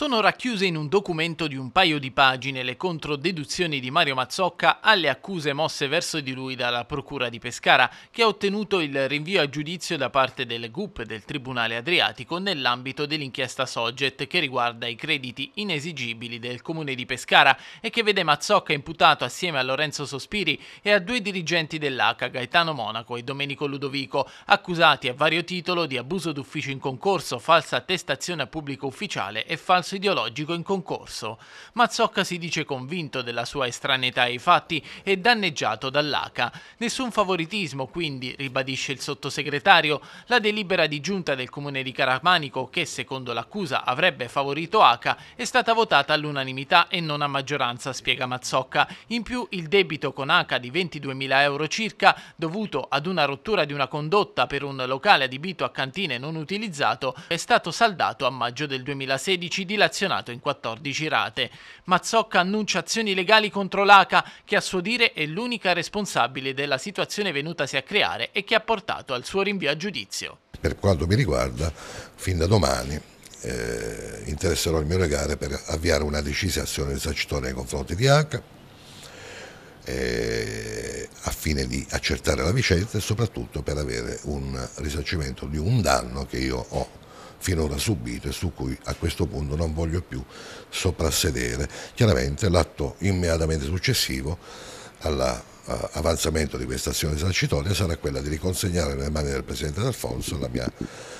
Sono racchiuse in un documento di un paio di pagine le controdeduzioni di Mario Mazzocca alle accuse mosse verso di lui dalla Procura di Pescara, che ha ottenuto il rinvio a giudizio da parte del GUP del Tribunale Adriatico nell'ambito dell'inchiesta Soget che riguarda i crediti inesigibili del Comune di Pescara e che vede Mazzocca imputato assieme a Lorenzo Sospiri e a due dirigenti dell'ACA, Gaetano Monaco e Domenico Ludovico, accusati a vario titolo di abuso d'ufficio in concorso, falsa attestazione a pubblico ufficiale e falso concorso ideologico in concorso. Mazzocca si dice convinto della sua estraneità ai fatti e danneggiato dall'ACA. Nessun favoritismo, quindi, ribadisce il sottosegretario, la delibera di giunta del comune di Caramanico che, secondo l'accusa, avrebbe favorito ACA è stata votata all'unanimità e non a maggioranza, spiega Mazzocca. In più il debito con ACA di 22.000 euro circa, dovuto ad una rottura di una condotta per un locale adibito a cantine non utilizzato, è stato saldato a maggio del 2016 di dilazionato in 14 rate. Mazzocca annuncia azioni legali contro l'ACA, che a suo dire è l'unica responsabile della situazione venutasi a creare e che ha portato al suo rinvio a giudizio. Per quanto mi riguarda, fin da domani eh, interesserò il mio legale per avviare una decisa azione risarcitoria nei confronti di ACA eh, a fine di accertare la vicenda e soprattutto per avere un risarcimento di un danno che io ho finora subito e su cui a questo punto non voglio più soprassedere. Chiaramente l'atto immediatamente successivo all'avanzamento eh, di questa azione esercitoria sarà quella di riconsegnare nelle mani del Presidente D'Alfonso la mia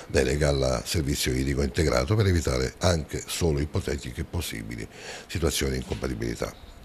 delega al servizio idrico integrato per evitare anche solo ipotetiche possibili situazioni di incompatibilità.